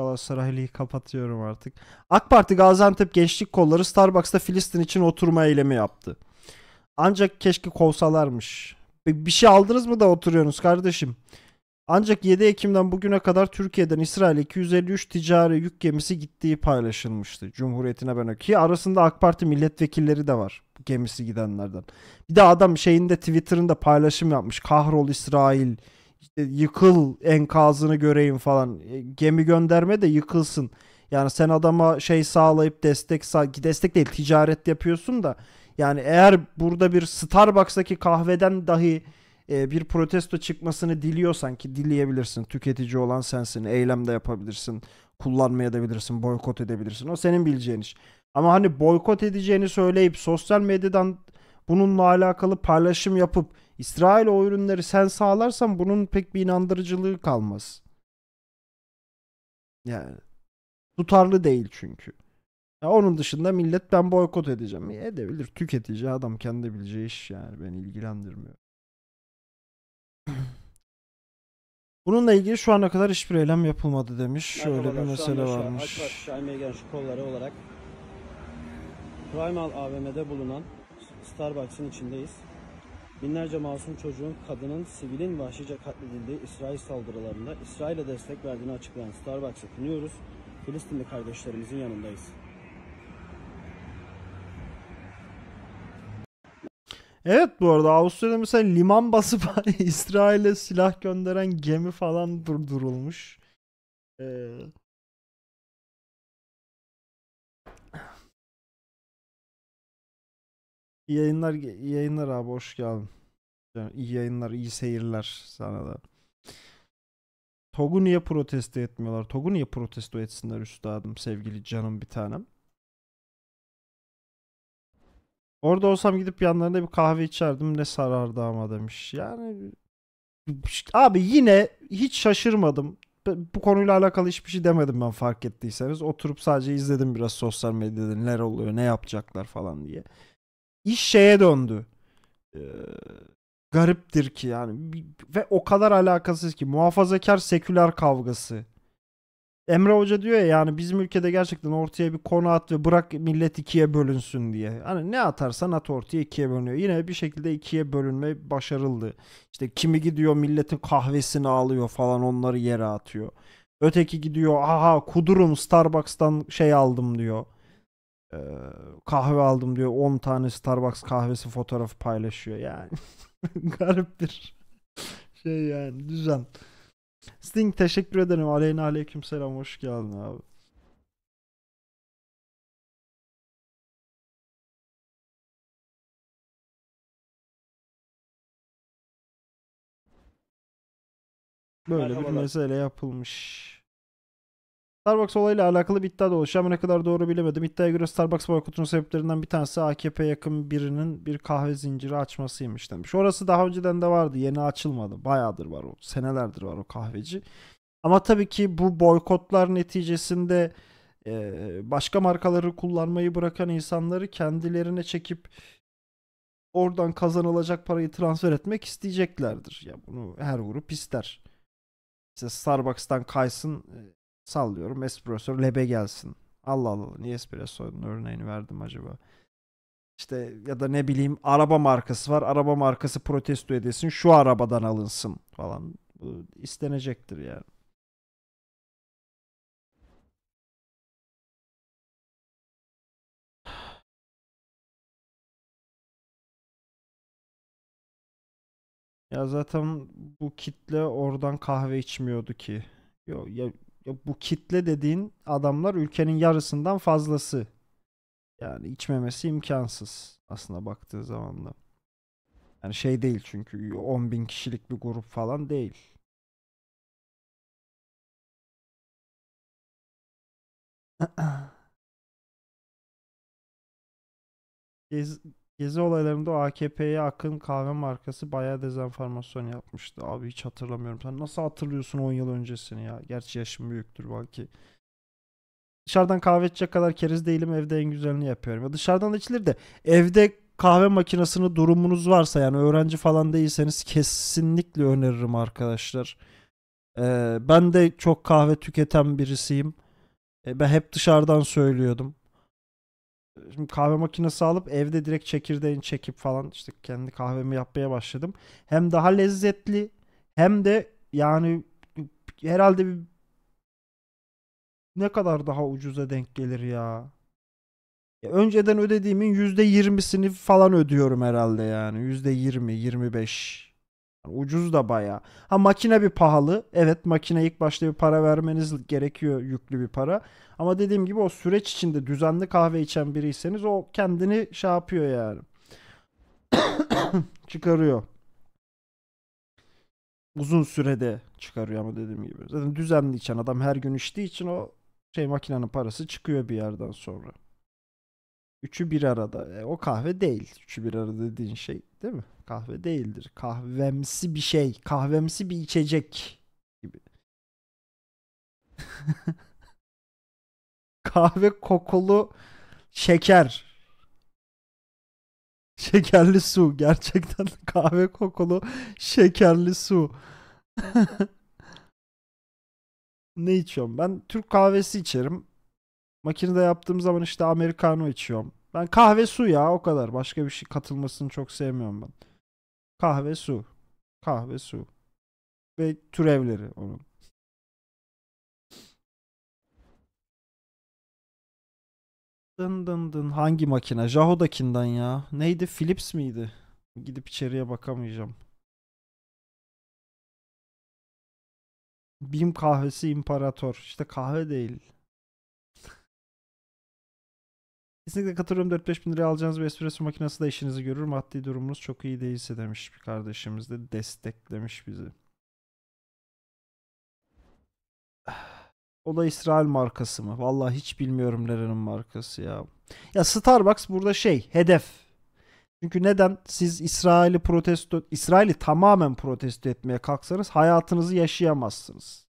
Galatasaraylı'yı kapatıyorum artık. AK Parti Gaziantep Gençlik Kolları Starbucks'ta Filistin için oturma eylemi yaptı. Ancak keşke kovsalarmış. Bir şey aldınız mı da oturuyorsunuz kardeşim? Ancak 7 Ekim'den bugüne kadar Türkiye'den İsrail'e 253 ticari yük gemisi gittiği paylaşılmıştı. Cumhuriyetine ben ki arasında AK Parti milletvekilleri de var gemisi gidenlerden. Bir de adam şeyinde Twitter'ında paylaşım yapmış. Kahrol İsrail, işte yıkıl enkazını göreyim falan. E, gemi gönderme de yıkılsın. Yani sen adama şey sağlayıp destek sağ destek değil ticaret yapıyorsun da yani eğer burada bir Starbucks'taki kahveden dahi e, bir protesto çıkmasını diliyorsan ki dileyebilirsin. Tüketici olan sensin. Eylem de yapabilirsin. Kullanmaya da bilirsin. Boykot edebilirsin. O senin bileceğin iş. Ama hani boykot edeceğini söyleyip sosyal medyadan bununla alakalı paylaşım yapıp İsrail o ürünleri sen sağlarsan bunun pek bir inandırıcılığı kalmaz. Yani tutarlı değil çünkü. Ya onun dışında millet ben boykot edeceğim. E edebilir. Tüketici adam kendi bileceği iş yani beni ilgilendirmiyor. Bununla ilgili şu ana kadar hiçbir eylem yapılmadı demiş. Şöyle bir mesele varmış. Şahin kolları olarak Primal AVM'de bulunan Starbucks'ın içindeyiz. Binlerce masum çocuğun, kadının, sivilin vahşice katledildiği İsrail saldırılarında İsrail'e destek verdiğini açıklayan Starbucks'ı kınıyoruz. Filistinli kardeşlerimizin yanındayız. Evet bu arada Avusturya'da mesela liman basıp İsrail'e silah gönderen gemi falan durdurulmuş. Ee, yayınlar, yayınlar abi hoş geldin. Yani iyi yayınlar, iyi seyirler sana da. Togu niye protesto etmiyorlar? Togu niye protesto etsinler üstadım sevgili canım bir tanem? Orada olsam gidip yanlarında bir kahve içerdim ne sarardı ama demiş. Yani abi yine hiç şaşırmadım. Bu konuyla alakalı hiçbir şey demedim ben fark ettiyseniz. Oturup sadece izledim biraz sosyal medyada neler oluyor, ne yapacaklar falan diye iş şeye döndü. Ee, gariptir ki yani ve o kadar alakasız ki muhafazakar seküler kavgası. Emre Hoca diyor ya yani bizim ülkede gerçekten ortaya bir konu at ve bırak millet ikiye bölünsün diye. Hani ne atarsan at ortaya ikiye bölünüyor. Yine bir şekilde ikiye bölünme başarıldı. İşte kimi gidiyor milletin kahvesini alıyor falan onları yere atıyor. Öteki gidiyor aha kudurum Starbucks'tan şey aldım diyor e, kahve aldım diyor 10 tane Starbucks kahvesi fotoğrafı paylaşıyor yani. Garip bir şey yani düzen. Sting teşekkür ederim. Aleyna aleyküm selam. Hoş geldin abi. Böyle Merhabalar. bir mesele yapılmış. Starbucks olayıyla alakalı bir iddia ama ne kadar doğru bilemedim. İddiaya göre Starbucks boykotunun sebeplerinden bir tanesi AKP yakın birinin bir kahve zinciri açmasıymış demiş. Orası daha önceden de vardı yeni açılmadı. Bayağıdır var o senelerdir var o kahveci. Ama tabii ki bu boykotlar neticesinde e, başka markaları kullanmayı bırakan insanları kendilerine çekip oradan kazanılacak parayı transfer etmek isteyeceklerdir. Ya bunu her grup ister. İşte Starbucks'tan kaysın e, sallıyorum espresso lebe gelsin. Allah Allah niye espresso'nun örneğini verdim acaba? İşte ya da ne bileyim araba markası var. Araba markası protesto edesin. Şu arabadan alınsın falan. Bu istenecektir yani. Ya zaten bu kitle oradan kahve içmiyordu ki. Yo, ya bu kitle dediğin adamlar ülkenin yarısından fazlası. Yani içmemesi imkansız aslında baktığı zaman da. Yani şey değil çünkü 10 bin kişilik bir grup falan değil. Gez, Gezi olaylarında o AKP'ye akın kahve markası bayağı dezenformasyon yapmıştı. Abi hiç hatırlamıyorum. Sen nasıl hatırlıyorsun 10 yıl öncesini ya? Gerçi yaşım büyüktür belki. Dışarıdan kahve içecek kadar keriz değilim. Evde en güzelini yapıyorum. Ya dışarıdan da içilir de evde kahve makinesini durumunuz varsa yani öğrenci falan değilseniz kesinlikle öneririm arkadaşlar. Ee, ben de çok kahve tüketen birisiyim. Ee, ben hep dışarıdan söylüyordum. Şimdi kahve makinesi alıp evde direkt çekirdeğini çekip falan işte kendi kahvemi yapmaya başladım. Hem daha lezzetli hem de yani herhalde bir ne kadar daha ucuza denk gelir ya. ya önceden ödediğimin %20'sini falan ödüyorum herhalde yani. %20, 25 ucuz da baya. Ha makine bir pahalı. Evet makine ilk başta bir para vermeniz gerekiyor yüklü bir para. Ama dediğim gibi o süreç içinde düzenli kahve içen biriyseniz o kendini şey yapıyor yani. çıkarıyor. Uzun sürede çıkarıyor ama dediğim gibi. Zaten düzenli içen adam her gün içtiği için o şey makinenin parası çıkıyor bir yerden sonra. Üçü bir arada. E, o kahve değil. Üçü bir arada dediğin şey değil mi? Kahve değildir. Kahvemsi bir şey. Kahvemsi bir içecek gibi. kahve kokulu şeker. Şekerli su. Gerçekten kahve kokulu şekerli su. ne içiyorum? Ben Türk kahvesi içerim. Makinede yaptığım zaman işte americano içiyorum. Ben kahve su ya o kadar. Başka bir şey katılmasını çok sevmiyorum ben. Kahve su. Kahve su. Ve türevleri onun. Dın dın dın. Hangi makine? Jaho'dakinden ya. Neydi? Philips miydi? Gidip içeriye bakamayacağım. Bim kahvesi imparator. İşte kahve değil. Kesinlikle katılıyorum 4-5 bin liraya alacağınız bir espresso makinesi de işinizi görür. Maddi durumunuz çok iyi değilse demiş bir kardeşimiz de desteklemiş bizi. O da İsrail markası mı? Vallahi hiç bilmiyorum nerenin markası ya. Ya Starbucks burada şey hedef. Çünkü neden? Siz İsrail'i protesto, İsrail'i tamamen protesto etmeye kalksanız hayatınızı yaşayamazsınız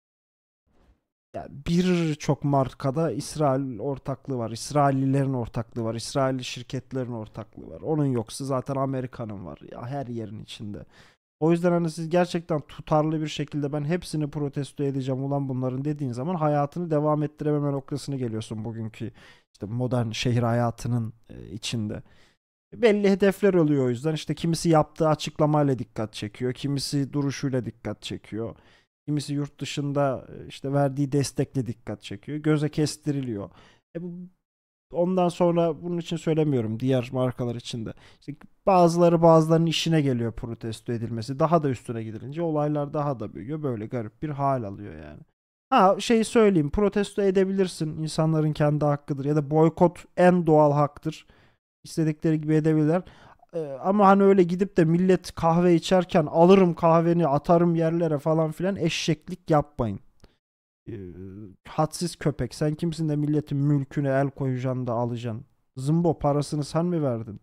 yani birçok markada İsrail ortaklığı var. İsraillilerin ortaklığı var. İsrailli şirketlerin ortaklığı var. Onun yoksa zaten Amerika'nın var. Ya her yerin içinde. O yüzden hani siz gerçekten tutarlı bir şekilde ben hepsini protesto edeceğim ulan bunların dediğin zaman hayatını devam ettirememe noktasını geliyorsun bugünkü işte modern şehir hayatının e, içinde. Belli hedefler oluyor o yüzden işte kimisi yaptığı açıklamayla dikkat çekiyor, kimisi duruşuyla dikkat çekiyor. Kimisi yurt dışında e, işte verdiği destekle dikkat çekiyor. Göze kestiriliyor. E bu, ondan sonra bunun için söylemiyorum diğer markalar için de. İşte bazıları bazılarının işine geliyor protesto edilmesi. Daha da üstüne gidilince olaylar daha da büyüyor. Böyle garip bir hal alıyor yani. Ha şey söyleyeyim protesto edebilirsin. insanların kendi hakkıdır ya da boykot en doğal haktır. İstedikleri gibi edebilirler. Ee, ama hani öyle gidip de millet kahve içerken alırım kahveni atarım yerlere falan filan eşeklik yapmayın. E, hadsiz köpek sen kimsin de milletin mülküne el koyacaksın da alacaksın. Zımbo parasını sen mi verdin?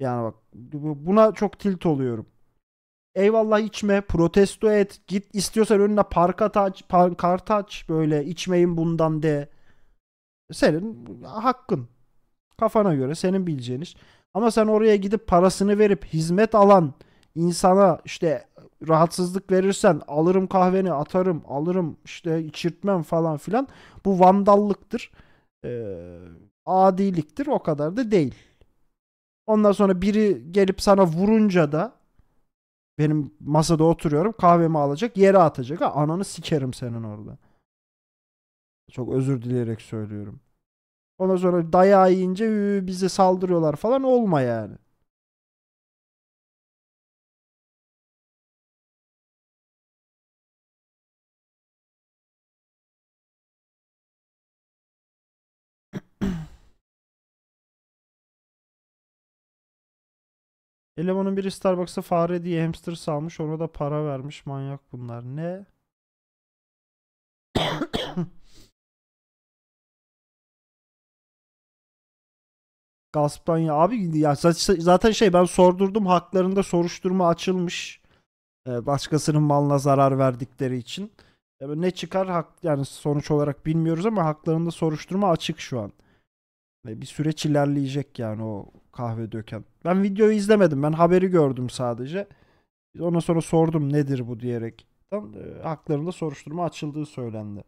Yani bak buna çok tilt oluyorum. Eyvallah içme, protesto et, git istiyorsan önüne parka aç, pankart aç böyle içmeyin bundan de. Senin hakkın. Kafana göre senin bileceğin iş. Ama sen oraya gidip parasını verip hizmet alan insana işte rahatsızlık verirsen alırım kahveni atarım alırım işte içirtmem falan filan bu vandallıktır. Ee, adiliktir o kadar da değil. Ondan sonra biri gelip sana vurunca da benim masada oturuyorum kahvemi alacak yere atacak. Ha, ananı sikerim senin orada. Çok özür dileyerek söylüyorum. Ondan sonra dayağı yiyince bize saldırıyorlar falan olma yani. Elemanın biri Starbucks'a fare diye hamster salmış ona da para vermiş manyak bunlar. Ne? Gaspanya abi ya zaten şey ben sordurdum haklarında soruşturma açılmış. Ee, başkasının malına zarar verdikleri için. Ne çıkar hak yani sonuç olarak bilmiyoruz ama haklarında soruşturma açık şu an. Bir süreç ilerleyecek yani o kahve döken. Ben videoyu izlemedim. Ben haberi gördüm sadece. Ondan sonra sordum nedir bu diyerek. E, haklarında soruşturma açıldığı söylendi.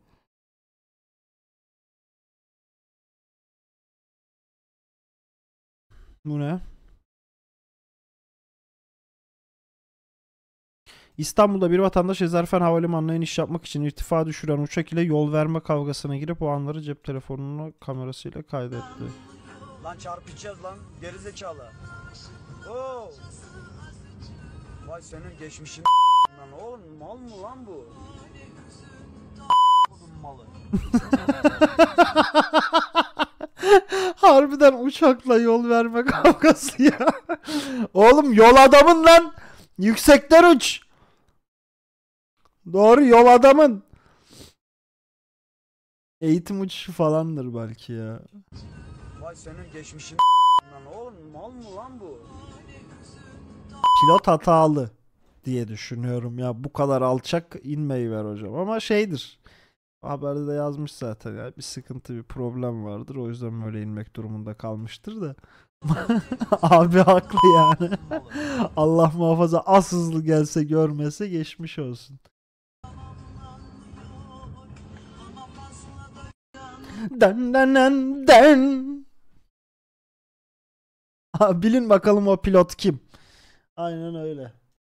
Bu ne? İstanbul'da bir vatandaş Ezerfen Havalimanı'na iniş yapmak için irtifa düşüren uçak ile yol verme kavgasına girip o anları cep telefonuna kamerasıyla kaydetti. Lan çarpacağız lan gerizekalı. Oo. Vay senin geçmişin lan oğlum mal mı lan bu? malı. Harbiden uçakla yol verme kavgası ya. Oğlum yol adamın lan. Yüksekten uç. Doğru yol adamın. Eğitim uçuşu falandır belki ya. Vay senin geçmişin lan oğlum mal mı lan bu? Pilot hatalı diye düşünüyorum ya. Bu kadar alçak inmeyi ver hocam ama şeydir. Haberde de yazmış zaten ya bir sıkıntı bir problem vardır o yüzden böyle inmek durumunda kalmıştır da. Abi haklı yani. Allah muhafaza az hızlı gelse görmese geçmiş olsun. Den den den den. bilin bakalım o pilot kim. Aynen öyle.